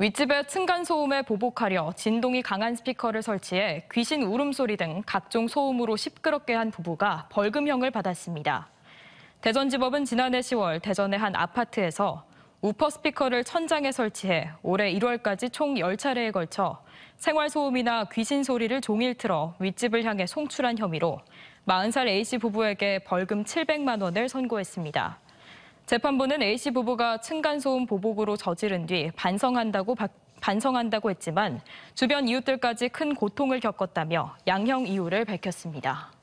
윗집의 층간소음에 보복하려 진동이 강한 스피커를 설치해 귀신 울음소리 등 각종 소음으로 시끄럽게 한 부부가 벌금형을 받았습니다. 대전지법은 지난해 10월 대전의 한 아파트에서 우퍼 스피커를 천장에 설치해 올해 1월까지 총 10차례에 걸쳐 생활소음이나 귀신 소리를 종일 틀어 윗집을 향해 송출한 혐의로 40살 A씨 부부에게 벌금 700만 원을 선고했습니다. 재판부는 A씨 부부가 층간소음 보복으로 저지른 뒤 반성한다고 반성한다고 했지만 주변 이웃들까지 큰 고통을 겪었다며 양형 이유를 밝혔습니다.